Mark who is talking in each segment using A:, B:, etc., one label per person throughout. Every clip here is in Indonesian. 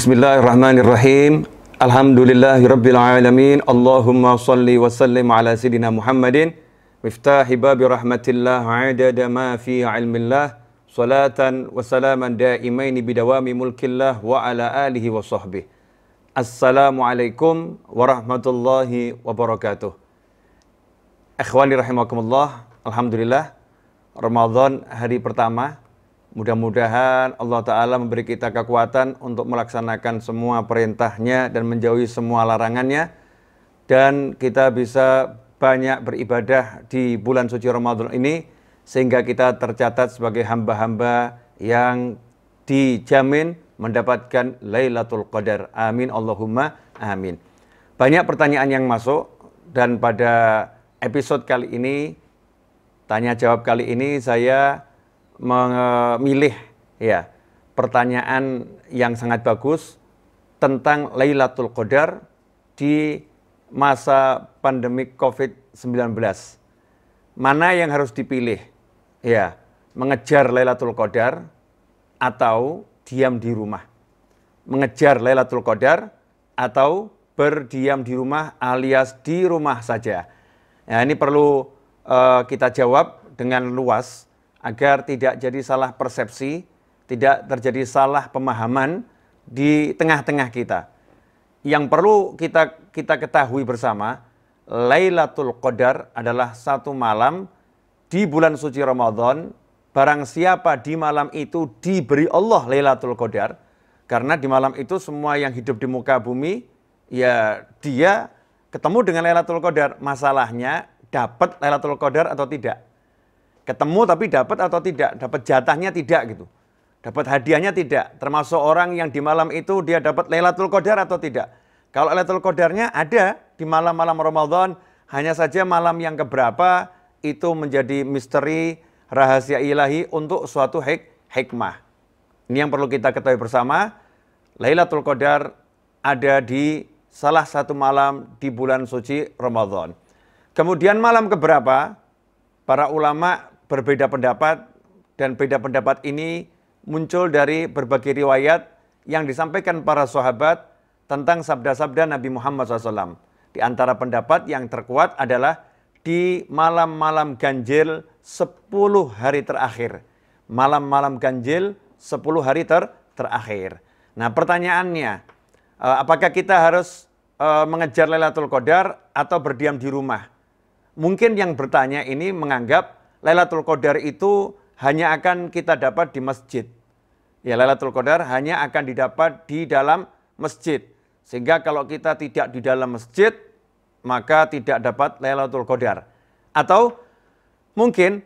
A: بسم الله الرحمن الرحيم الحمد لله رب العالمين اللهم صل وسلم على سيدنا محمد مفتاح باب رحمة الله عدد ما في علم الله صلاة وسلاما دائمين بدوام ملك الله وعلى آله وصحبه السلام عليكم ورحمة الله وبركاته إخواني رحمكم الله الحمد لله رمضان hari pertama Mudah-mudahan Allah Ta'ala memberi kita kekuatan untuk melaksanakan semua perintahnya dan menjauhi semua larangannya. Dan kita bisa banyak beribadah di bulan suci Ramadan ini sehingga kita tercatat sebagai hamba-hamba yang dijamin mendapatkan Lailatul Qadar. Amin Allahumma amin. Banyak pertanyaan yang masuk dan pada episode kali ini tanya jawab kali ini saya memilih ya pertanyaan yang sangat bagus tentang Lailatul Qadar di masa pandemi COVID-19. Mana yang harus dipilih? Ya, mengejar Lailatul Qadar atau diam di rumah. Mengejar Lailatul Qadar atau berdiam di rumah alias di rumah saja. Ya, ini perlu uh, kita jawab dengan luas agar tidak jadi salah persepsi, tidak terjadi salah pemahaman di tengah-tengah kita. Yang perlu kita kita ketahui bersama, Lailatul Qadar adalah satu malam di bulan suci Ramadan, barang siapa di malam itu diberi Allah Lailatul Qadar, karena di malam itu semua yang hidup di muka bumi, ya dia ketemu dengan Lailatul Qadar. Masalahnya dapat Lailatul Qadar atau tidak ketemu tapi dapat atau tidak, dapat jatahnya tidak gitu. Dapat hadiahnya tidak, termasuk orang yang di malam itu dia dapat Lailatul Qadar atau tidak. Kalau Lailatul Qadarnya ada di malam-malam Ramadan, hanya saja malam yang keberapa itu menjadi misteri rahasia ilahi untuk suatu hik hikmah. Ini yang perlu kita ketahui bersama. Lailatul Qadar ada di salah satu malam di bulan suci Ramadan. Kemudian malam keberapa para ulama berbeda pendapat dan beda pendapat ini muncul dari berbagai riwayat yang disampaikan para sahabat tentang sabda-sabda Nabi Muhammad SAW. Di antara pendapat yang terkuat adalah di malam-malam ganjil 10 hari terakhir. Malam-malam ganjil 10 hari ter terakhir. Nah pertanyaannya, eh, apakah kita harus eh, mengejar Lailatul Qadar atau berdiam di rumah? Mungkin yang bertanya ini menganggap Lailatul Qadar itu hanya akan kita dapat di masjid. Ya, Lailatul Qadar hanya akan didapat di dalam masjid. Sehingga kalau kita tidak di dalam masjid, maka tidak dapat Lailatul Qadar. Atau mungkin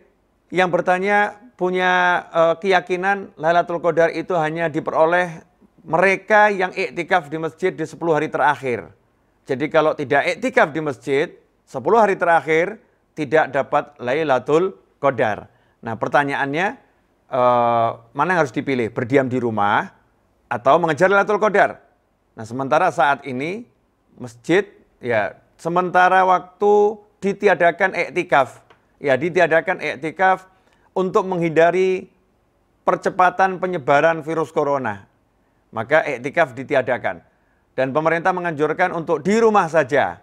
A: yang bertanya punya e, keyakinan Lailatul Qadar itu hanya diperoleh mereka yang iktikaf di masjid di 10 hari terakhir. Jadi kalau tidak iktikaf di masjid, 10 hari terakhir tidak dapat Lailatul kodar. Nah pertanyaannya eh, mana yang harus dipilih? Berdiam di rumah atau mengejar Lailatul kodar? Nah sementara saat ini masjid ya sementara waktu ditiadakan iktikaf. Ya ditiadakan iktikaf untuk menghindari percepatan penyebaran virus corona. Maka iktikaf ditiadakan. Dan pemerintah menganjurkan untuk di rumah saja.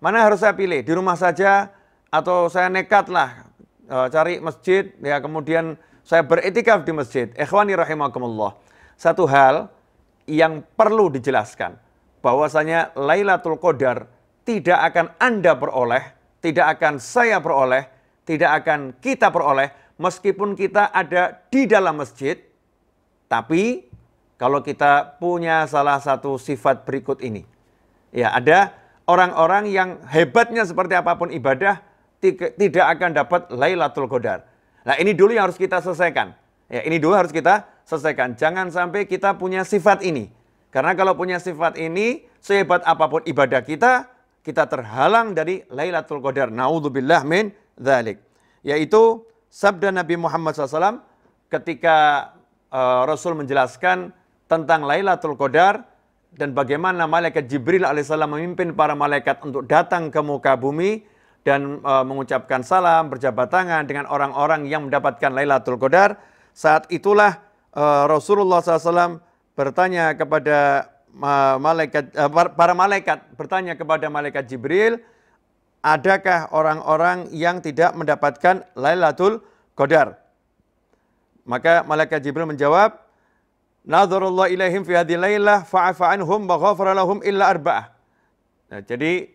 A: Mana harus saya pilih? Di rumah saja atau saya nekatlah Eh, cari masjid, ya kemudian saya beritikaf di masjid. Ikhwani rahimakumullah. Satu hal yang perlu dijelaskan bahwasanya Lailatul Qadar tidak akan Anda peroleh, tidak akan saya peroleh, tidak akan kita peroleh meskipun kita ada di dalam masjid. Tapi kalau kita punya salah satu sifat berikut ini. Ya, ada orang-orang yang hebatnya seperti apapun ibadah tidak akan dapat Lailatul Qadar. Nah, ini dulu yang harus kita selesaikan. Ya, ini dulu harus kita selesaikan. Jangan sampai kita punya sifat ini. Karena kalau punya sifat ini, sehebat apapun ibadah kita, kita terhalang dari Lailatul Qadar. Nauzubillah min dzalik. Yaitu sabda Nabi Muhammad SAW ketika uh, Rasul menjelaskan tentang Lailatul Qadar dan bagaimana malaikat Jibril alaihissalam memimpin para malaikat untuk datang ke muka bumi dan e, mengucapkan salam, berjabat tangan dengan orang-orang yang mendapatkan Lailatul Qadar. Saat itulah e, Rasulullah SAW bertanya kepada e, malaikat e, para malaikat bertanya kepada malaikat Jibril, adakah orang-orang yang tidak mendapatkan Lailatul Qadar? Maka malaikat Jibril menjawab, Nazarullah ilaihim fi hadhihi lailah fa'afa anhum wa ghafara lahum illa arba'ah. Nah, jadi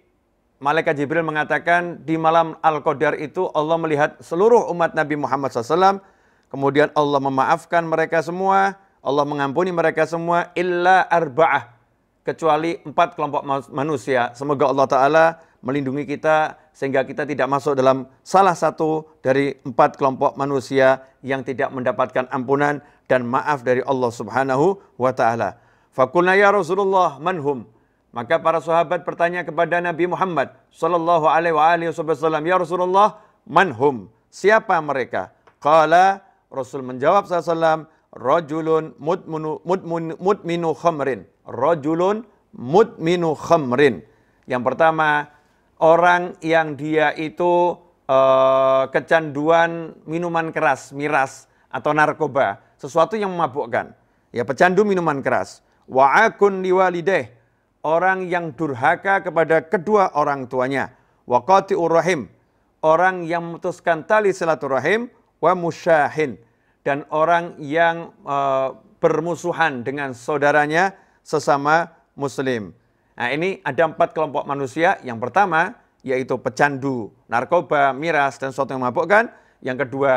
A: Malaikat Jibril mengatakan di malam Al-Qadar itu Allah melihat seluruh umat Nabi Muhammad SAW. Kemudian Allah memaafkan mereka semua. Allah mengampuni mereka semua. Illa arba'ah. Kecuali empat kelompok manusia. Semoga Allah Ta'ala melindungi kita sehingga kita tidak masuk dalam salah satu dari empat kelompok manusia yang tidak mendapatkan ampunan dan maaf dari Allah Subhanahu wa taala. Fakulna ya Rasulullah manhum? Maka para sahabat bertanya kepada Nabi Muhammad sallallahu alaihi wasallam, "Ya Rasulullah, manhum? Siapa mereka?" Qala Rasul menjawab sallallahu rajulun mudminu mudminu, mutminu khamrin. Rajulun mutminu khamrin. Yang pertama, orang yang dia itu uh, kecanduan minuman keras, miras atau narkoba, sesuatu yang memabukkan. Ya pecandu minuman keras. Waakun liwalideh orang yang durhaka kepada kedua orang tuanya. Wa rahim, orang yang memutuskan tali silaturahim. Wa musyahin, dan orang yang e, bermusuhan dengan saudaranya sesama muslim. Nah ini ada empat kelompok manusia. Yang pertama yaitu pecandu, narkoba, miras, dan sesuatu yang memabukkan. Yang kedua,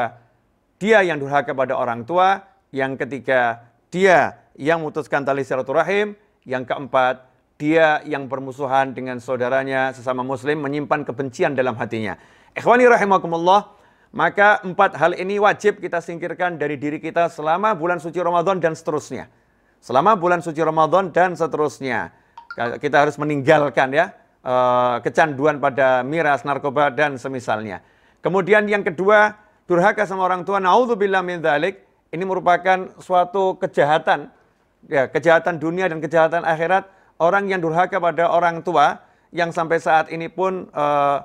A: dia yang durhaka kepada orang tua. Yang ketiga, dia yang memutuskan tali silaturahim. Yang keempat, dia yang bermusuhan dengan saudaranya sesama muslim menyimpan kebencian dalam hatinya. Ikhwani rahimakumullah, maka empat hal ini wajib kita singkirkan dari diri kita selama bulan suci Ramadan dan seterusnya. Selama bulan suci Ramadan dan seterusnya. Kita harus meninggalkan ya eh, kecanduan pada miras, narkoba dan semisalnya. Kemudian yang kedua, durhaka sama orang tua, naudzubillah min dzalik. Ini merupakan suatu kejahatan ya, kejahatan dunia dan kejahatan akhirat orang yang durhaka pada orang tua yang sampai saat ini pun uh,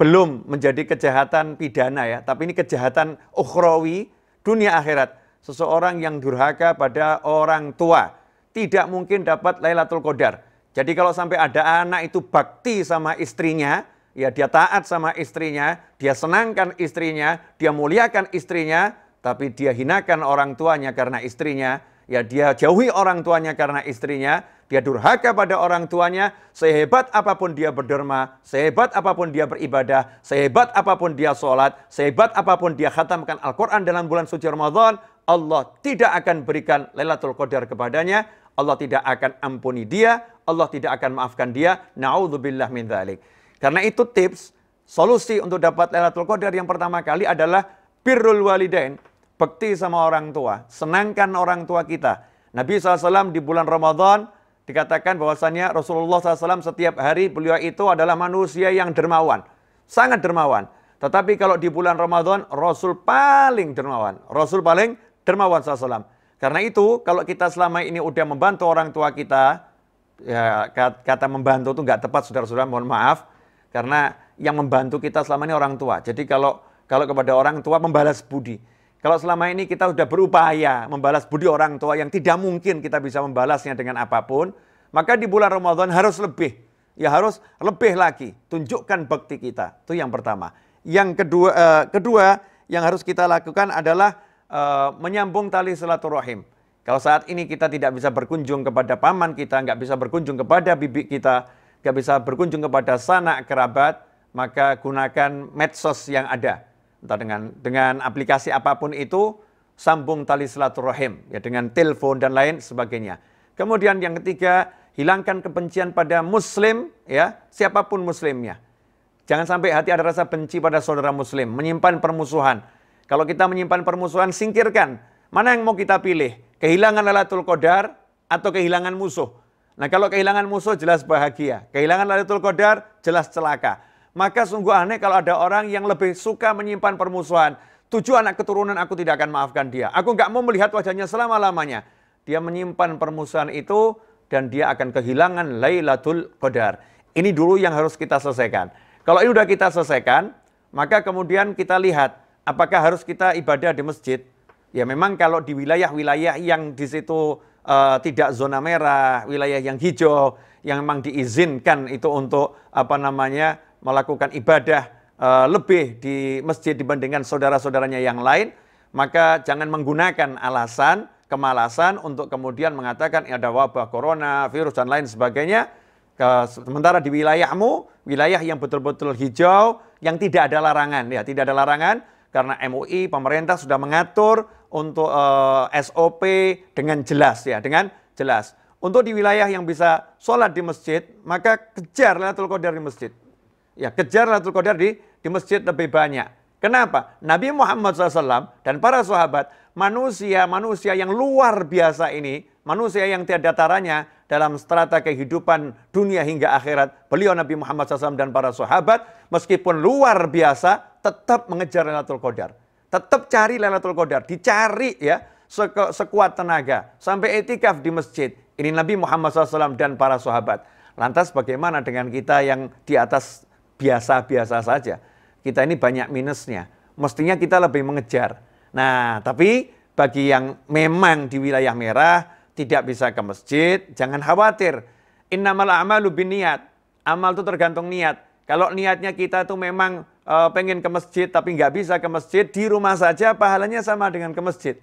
A: belum menjadi kejahatan pidana ya, tapi ini kejahatan ukhrawi dunia akhirat. Seseorang yang durhaka pada orang tua tidak mungkin dapat Lailatul Qadar. Jadi kalau sampai ada anak itu bakti sama istrinya, ya dia taat sama istrinya, dia senangkan istrinya, dia muliakan istrinya, tapi dia hinakan orang tuanya karena istrinya, ya dia jauhi orang tuanya karena istrinya, dia durhaka pada orang tuanya, sehebat apapun dia berderma, sehebat apapun dia beribadah, sehebat apapun dia sholat, sehebat apapun dia khatamkan Al-Quran dalam bulan suci Ramadan, Allah tidak akan berikan Lailatul Qadar kepadanya, Allah tidak akan ampuni dia, Allah tidak akan maafkan dia. Nauzubillah min dhalik. Karena itu tips solusi untuk dapat Lailatul Qadar yang pertama kali adalah birrul walidain, bekti sama orang tua, senangkan orang tua kita. Nabi SAW di bulan Ramadan dikatakan bahwasannya Rasulullah SAW setiap hari beliau itu adalah manusia yang dermawan. Sangat dermawan. Tetapi kalau di bulan Ramadan, Rasul paling dermawan. Rasul paling dermawan SAW. Karena itu, kalau kita selama ini udah membantu orang tua kita, ya, kata membantu itu nggak tepat, saudara-saudara, mohon maaf. Karena yang membantu kita selama ini orang tua. Jadi kalau kalau kepada orang tua membalas budi. Kalau selama ini kita sudah berupaya membalas budi orang tua yang tidak mungkin kita bisa membalasnya dengan apapun, maka di bulan Ramadan harus lebih. Ya harus lebih lagi, tunjukkan bakti kita. Itu yang pertama. Yang kedua uh, kedua yang harus kita lakukan adalah eh, menyambung tali silaturahim. Kalau saat ini kita tidak bisa berkunjung kepada paman kita, nggak bisa berkunjung kepada bibi kita, nggak bisa berkunjung kepada sanak kerabat, maka gunakan medsos yang ada entah dengan dengan aplikasi apapun itu sambung tali silaturahim ya dengan telepon dan lain sebagainya. Kemudian yang ketiga, hilangkan kebencian pada muslim ya, siapapun muslimnya. Jangan sampai hati ada rasa benci pada saudara muslim, menyimpan permusuhan. Kalau kita menyimpan permusuhan, singkirkan. Mana yang mau kita pilih? Kehilangan Lailatul Qadar atau kehilangan musuh? Nah, kalau kehilangan musuh jelas bahagia, kehilangan Lailatul Qadar jelas celaka maka sungguh aneh kalau ada orang yang lebih suka menyimpan permusuhan. Tujuh anak keturunan aku tidak akan maafkan dia. Aku nggak mau melihat wajahnya selama-lamanya. Dia menyimpan permusuhan itu dan dia akan kehilangan Lailatul Qadar. Ini dulu yang harus kita selesaikan. Kalau ini sudah kita selesaikan, maka kemudian kita lihat apakah harus kita ibadah di masjid. Ya memang kalau di wilayah-wilayah yang di situ uh, tidak zona merah, wilayah yang hijau, yang memang diizinkan itu untuk apa namanya melakukan ibadah eh, lebih di masjid dibandingkan saudara-saudaranya yang lain, maka jangan menggunakan alasan kemalasan untuk kemudian mengatakan ya, ada wabah corona, virus dan lain sebagainya. Sementara di wilayahmu, wilayah yang betul-betul hijau, yang tidak ada larangan, ya tidak ada larangan, karena MUI pemerintah sudah mengatur untuk uh, eh, SOP dengan jelas ya dengan jelas untuk di wilayah yang bisa sholat di masjid maka kejar Lailatul Qadar di masjid Ya, kejar Lailatul Qadar di di masjid lebih banyak. Kenapa? Nabi Muhammad SAW dan para sahabat, manusia-manusia yang luar biasa ini, manusia yang tiada taranya dalam strata kehidupan dunia hingga akhirat, beliau Nabi Muhammad SAW dan para sahabat, meskipun luar biasa, tetap mengejar Lailatul Qadar. Tetap cari Lailatul Qadar, dicari ya, sekuat tenaga, sampai etikaf di masjid. Ini Nabi Muhammad SAW dan para sahabat. Lantas bagaimana dengan kita yang di atas biasa-biasa saja. Kita ini banyak minusnya. Mestinya kita lebih mengejar. Nah, tapi bagi yang memang di wilayah merah tidak bisa ke masjid, jangan khawatir. Innamal a'malu niat. Amal itu tergantung niat. Kalau niatnya kita itu memang e, pengen ke masjid tapi nggak bisa ke masjid, di rumah saja pahalanya sama dengan ke masjid.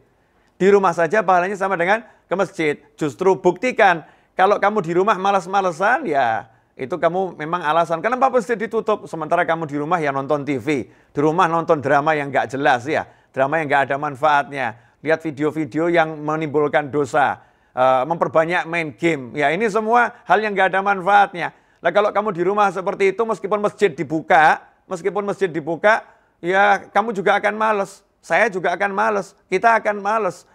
A: Di rumah saja pahalanya sama dengan ke masjid. Justru buktikan kalau kamu di rumah malas-malesan ya itu kamu memang alasan kenapa pasti ditutup sementara kamu di rumah yang nonton TV, di rumah nonton drama yang nggak jelas ya, drama yang nggak ada manfaatnya, lihat video-video yang menimbulkan dosa, eh, memperbanyak main game, ya ini semua hal yang nggak ada manfaatnya. Nah kalau kamu di rumah seperti itu meskipun masjid dibuka, meskipun masjid dibuka, ya kamu juga akan males, saya juga akan males, kita akan males.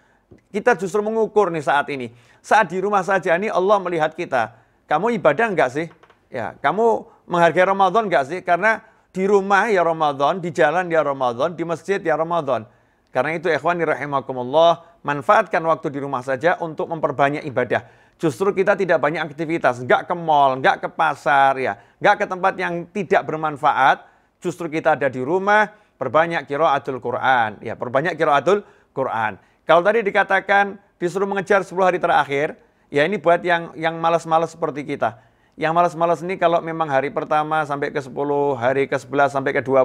A: Kita justru mengukur nih saat ini. Saat di rumah saja nih Allah melihat kita. Kamu ibadah enggak sih? Ya, kamu menghargai Ramadan enggak sih? Karena di rumah ya Ramadan, di jalan ya Ramadan, di masjid ya Ramadan. Karena itu ikhwan rahimakumullah, manfaatkan waktu di rumah saja untuk memperbanyak ibadah. Justru kita tidak banyak aktivitas, enggak ke mall, enggak ke pasar, ya, nggak ke tempat yang tidak bermanfaat. Justru kita ada di rumah, perbanyak kiraatul Quran, ya, perbanyak kiraatul Quran. Kalau tadi dikatakan disuruh mengejar 10 hari terakhir, ya ini buat yang yang malas-malas seperti kita. Yang malas-malas ini kalau memang hari pertama sampai ke 10, hari ke 11 sampai ke 20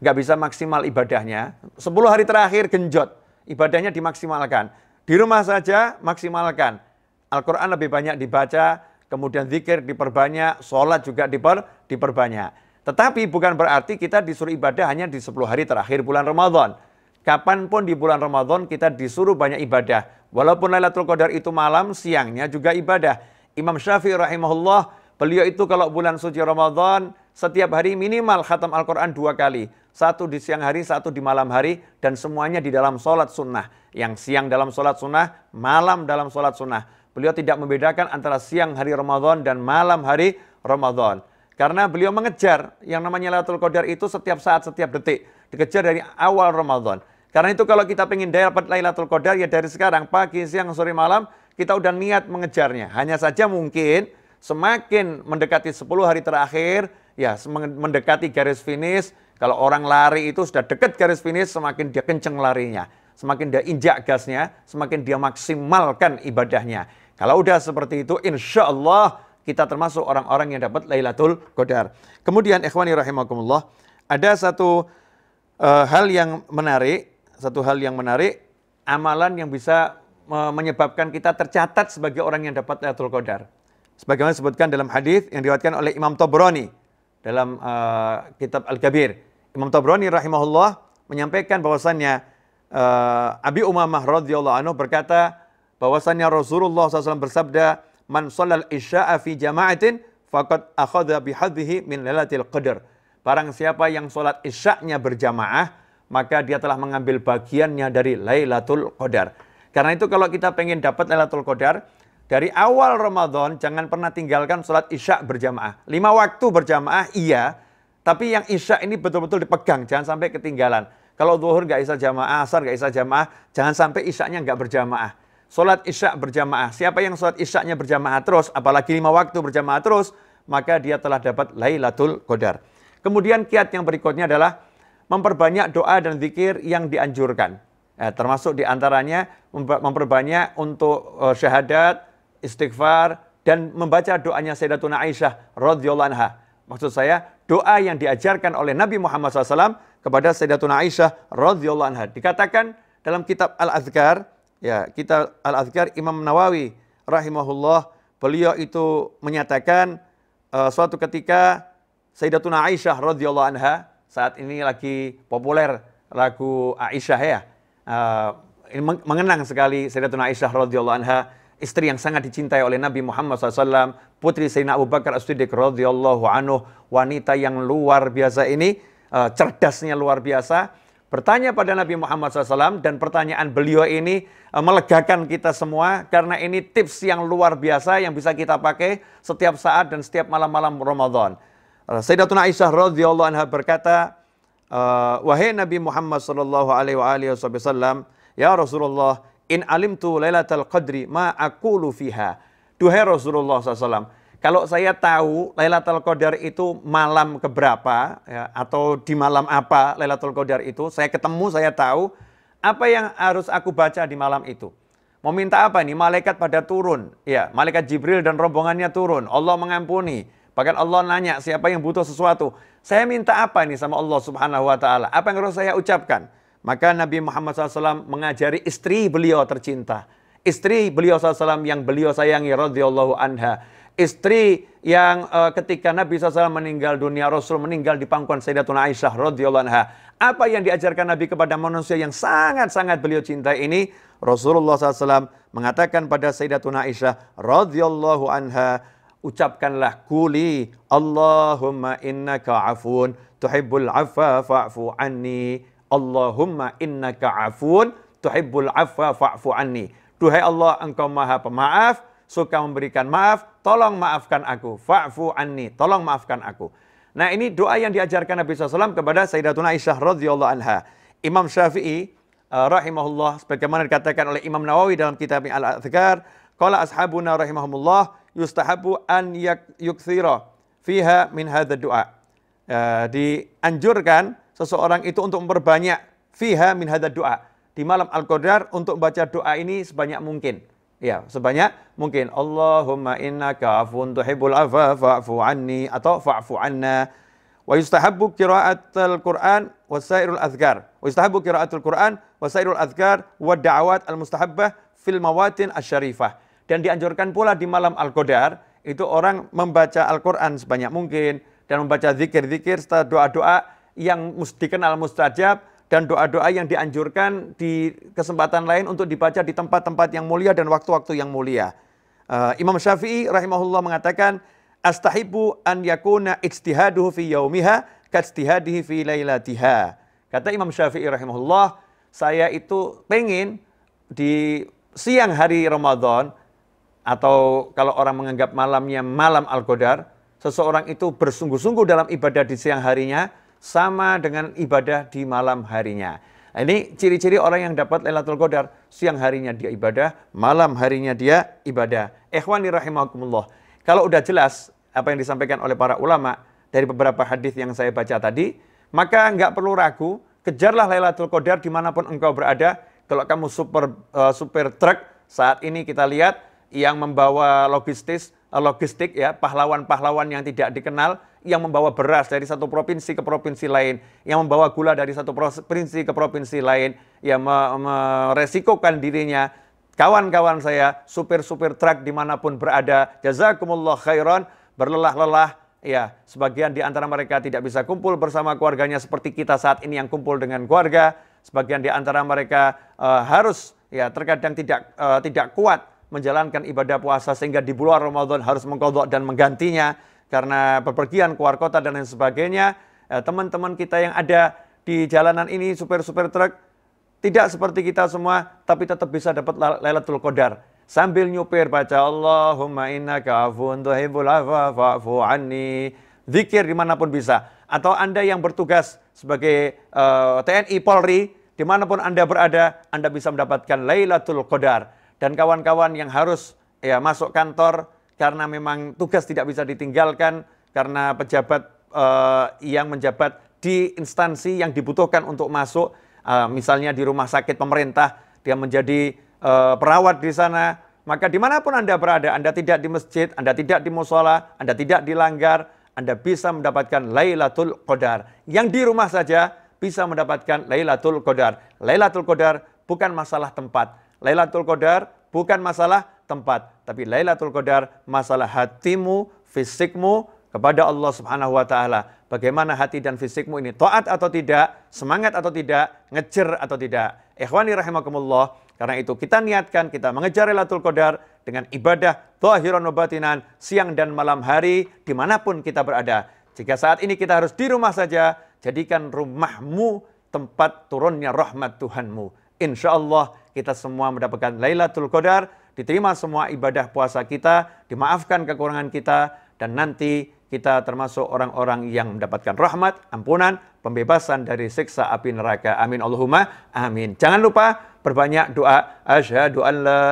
A: nggak bisa maksimal ibadahnya. 10 hari terakhir genjot, ibadahnya dimaksimalkan. Di rumah saja maksimalkan. Al-Quran lebih banyak dibaca, kemudian zikir diperbanyak, sholat juga diper, diperbanyak. Tetapi bukan berarti kita disuruh ibadah hanya di 10 hari terakhir bulan Ramadan. Kapanpun di bulan Ramadan kita disuruh banyak ibadah. Walaupun Lailatul Qadar itu malam, siangnya juga ibadah. Imam Syafi'i rahimahullah, beliau itu kalau bulan suci Ramadan, setiap hari minimal khatam Al-Quran dua kali. Satu di siang hari, satu di malam hari, dan semuanya di dalam sholat sunnah. Yang siang dalam sholat sunnah, malam dalam sholat sunnah. Beliau tidak membedakan antara siang hari Ramadan dan malam hari Ramadan. Karena beliau mengejar yang namanya Lailatul Qadar itu setiap saat, setiap detik. Dikejar dari awal Ramadan. Karena itu kalau kita ingin dapat Lailatul Qadar ya dari sekarang, pagi, siang, sore, malam, kita udah niat mengejarnya. Hanya saja mungkin semakin mendekati 10 hari terakhir, ya mendekati garis finish, kalau orang lari itu sudah dekat garis finish, semakin dia kenceng larinya. Semakin dia injak gasnya, semakin dia maksimalkan ibadahnya. Kalau udah seperti itu, insya Allah kita termasuk orang-orang yang dapat Lailatul Qadar. Kemudian ikhwani rahimakumullah, ada satu uh, hal yang menarik, satu hal yang menarik, amalan yang bisa menyebabkan kita tercatat sebagai orang yang dapat Lailatul Qadar. Sebagaimana disebutkan dalam hadis yang diriwayatkan oleh Imam Tobroni dalam uh, kitab Al-Kabir. Imam Tobroni rahimahullah menyampaikan bahwasannya uh, Abi Umamah radhiyallahu anhu berkata bahwasannya Rasulullah SAW bersabda, "Man shalal isya'a fi jama'atin faqad akhadha bihadhihi min lailatil qadar." Barang siapa yang sholat isya'nya berjamaah, maka dia telah mengambil bagiannya dari Lailatul Qadar. Karena itu kalau kita pengen dapat Lailatul Qadar, dari awal Ramadan jangan pernah tinggalkan sholat isya berjamaah. Lima waktu berjamaah iya, tapi yang isya ini betul-betul dipegang, jangan sampai ketinggalan. Kalau duhur nggak isya jamaah, asar nggak isya jamaah, jangan sampai isyanya nggak berjamaah. Sholat isya berjamaah. Siapa yang sholat isyanya berjamaah terus, apalagi lima waktu berjamaah terus, maka dia telah dapat Lailatul Qadar. Kemudian kiat yang berikutnya adalah memperbanyak doa dan zikir yang dianjurkan. Eh, termasuk diantaranya memperbanyak untuk uh, syahadat, istighfar, dan membaca doanya Sayyidatuna Aisyah radhiyallahu anha. Maksud saya doa yang diajarkan oleh Nabi Muhammad SAW kepada Sayyidatuna Aisyah radhiyallahu anha. Dikatakan dalam kitab Al-Azkar, ya kitab Al-Azkar Imam Nawawi rahimahullah, beliau itu menyatakan uh, suatu ketika Sayyidatuna Aisyah radhiyallahu anha saat ini lagi populer lagu Aisyah ya uh, mengenang sekali Sayyidatuna Aisyah radhiyallahu anha istri yang sangat dicintai oleh Nabi Muhammad SAW, putri Sayyidina Abu Bakar As-Siddiq radhiyallahu anhu, wanita yang luar biasa ini, uh, cerdasnya luar biasa, bertanya pada Nabi Muhammad SAW dan pertanyaan beliau ini uh, melegakan kita semua karena ini tips yang luar biasa yang bisa kita pakai setiap saat dan setiap malam-malam Ramadan. Uh, Sayyidatuna Aisyah radhiyallahu anha berkata, uh, wahai Nabi Muhammad sallallahu alaihi wasallam, ya Rasulullah, in alimtu lailatul qadri ma aqulu fiha. Duhai Rasulullah SAW, kalau saya tahu Lailatul Qadar itu malam keberapa ya, atau di malam apa Lailatul Qadar itu, saya ketemu, saya tahu apa yang harus aku baca di malam itu. Mau minta apa nih? Malaikat pada turun. Ya, malaikat Jibril dan rombongannya turun. Allah mengampuni. Bahkan Allah nanya siapa yang butuh sesuatu. Saya minta apa ini sama Allah subhanahu wa ta'ala? Apa yang harus saya ucapkan? Maka Nabi Muhammad SAW mengajari istri beliau tercinta. Istri beliau SAW yang beliau sayangi radhiyallahu anha. Istri yang uh, ketika Nabi SAW meninggal dunia, Rasul meninggal di pangkuan Sayyidatuna Aisyah radhiyallahu anha. Apa yang diajarkan Nabi kepada manusia yang sangat-sangat beliau cinta ini? Rasulullah SAW mengatakan pada Sayyidatuna Aisyah radhiyallahu anha, ucapkanlah kuli Allahumma innaka afun tuhibbul afwa fa'fu anni Allahumma innaka afun tuhibbul afwa fa'fu anni duhai Allah engkau maha pemaaf suka memberikan maaf tolong maafkan aku fa'fu anni tolong maafkan aku nah ini doa yang diajarkan Nabi SAW kepada Sayyidatuna Aisyah radhiyallahu anha Imam Syafi'i uh, rahimahullah sebagaimana dikatakan oleh Imam Nawawi dalam kitab Al-Azkar qala ashabuna rahimahumullah yustahabu an yukthira fiha min hadha doa. E, eh, dianjurkan seseorang itu untuk memperbanyak fiha min hadha doa. Di malam Al-Qadar untuk baca doa ini sebanyak mungkin. Ya, sebanyak mungkin. Allahumma innaka ka'afun tuhibbul afa fa'fu anni atau fa'fu anna. Wa yustahabu qira'atul Qur'an wa sairul azkar. Wa yustahabu qira'atul Qur'an wa sairul azkar wa da'awat al-mustahabbah fil mawatin asyarifah. Dan dianjurkan pula di malam Al-Qadar, itu orang membaca Al-Quran sebanyak mungkin, dan membaca zikir-zikir serta doa-doa yang dikenal mustajab, dan doa-doa yang dianjurkan di kesempatan lain untuk dibaca di tempat-tempat yang mulia dan waktu-waktu yang mulia. Uh, Imam Syafi'i rahimahullah mengatakan, Astahibu an yakuna ijtihaduhu fi yaumiha kajtihadihi fi lailatiha. Kata Imam Syafi'i rahimahullah, saya itu pengen di siang hari Ramadan atau kalau orang menganggap malamnya malam Al-Qadar, seseorang itu bersungguh-sungguh dalam ibadah di siang harinya sama dengan ibadah di malam harinya. Nah, ini ciri-ciri orang yang dapat Lailatul Qadar, siang harinya dia ibadah, malam harinya dia ibadah. Ikhwani rahimakumullah. Kalau udah jelas apa yang disampaikan oleh para ulama dari beberapa hadis yang saya baca tadi, maka nggak perlu ragu, kejarlah Lailatul Qadar dimanapun engkau berada. Kalau kamu super uh, super truk saat ini kita lihat yang membawa logistis, eh, logistik ya, pahlawan-pahlawan yang tidak dikenal yang membawa beras dari satu provinsi ke provinsi lain, yang membawa gula dari satu provinsi ke provinsi lain, yang meresikokan dirinya. Kawan-kawan saya, supir-supir truk dimanapun berada, jazakumullah khairan, berlelah-lelah, ya sebagian di antara mereka tidak bisa kumpul bersama keluarganya seperti kita saat ini yang kumpul dengan keluarga, sebagian di antara mereka uh, harus ya terkadang tidak uh, tidak kuat menjalankan ibadah puasa sehingga di bulan Ramadan harus mengkodok dan menggantinya karena bepergian keluar kota dan lain sebagainya. Eh, teman-teman kita yang ada di jalanan ini, supir-supir truk, tidak seperti kita semua, tapi tetap bisa dapat Lailatul Qadar. Sambil nyupir baca Allahumma innaka afun tuhibul afa fa'fu anni. Zikir dimanapun bisa. Atau Anda yang bertugas sebagai uh, eh, TNI Polri, dimanapun Anda berada, Anda bisa mendapatkan Lailatul Qadar dan kawan-kawan yang harus ya masuk kantor karena memang tugas tidak bisa ditinggalkan karena pejabat eh, yang menjabat di instansi yang dibutuhkan untuk masuk eh, misalnya di rumah sakit pemerintah dia menjadi eh, perawat di sana maka dimanapun Anda berada, Anda tidak di masjid, Anda tidak di musola, Anda tidak dilanggar, Anda bisa mendapatkan Lailatul Qadar. Yang di rumah saja bisa mendapatkan Lailatul Qadar. Lailatul Qadar bukan masalah tempat, Lailatul Qadar bukan masalah tempat, tapi Lailatul Qadar masalah hatimu, fisikmu kepada Allah Subhanahu wa taala. Bagaimana hati dan fisikmu ini taat atau tidak, semangat atau tidak, ngejer atau tidak. Ikhwani rahimakumullah, karena itu kita niatkan kita mengejar Lailatul Qadar dengan ibadah zahiran wa batinan, siang dan malam hari dimanapun kita berada. Jika saat ini kita harus di rumah saja, jadikan rumahmu tempat turunnya rahmat Tuhanmu. Insya Allah kita semua mendapatkan Lailatul Qadar, diterima semua ibadah puasa kita, dimaafkan kekurangan kita, dan nanti kita termasuk orang-orang yang mendapatkan rahmat, ampunan, pembebasan dari siksa api neraka. Amin Allahumma. Amin. Jangan lupa perbanyak doa. Asyhadu an la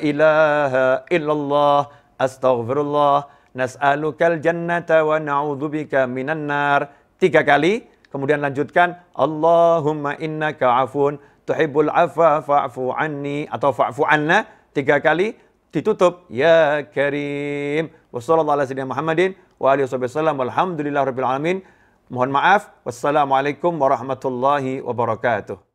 A: ilaha illallah astaghfirullah nas'alukal jannata wa na'udzubika minan nar. Tiga kali. Kemudian lanjutkan Allahumma innaka afun tuhibbul afa fa'fu anni atau fa'fu anna tiga kali ditutup ya karim wa sallallahu alaihi Muhammadin wa alihi wasallam walhamdulillah rabbil alamin mohon maaf wassalamualaikum warahmatullahi wabarakatuh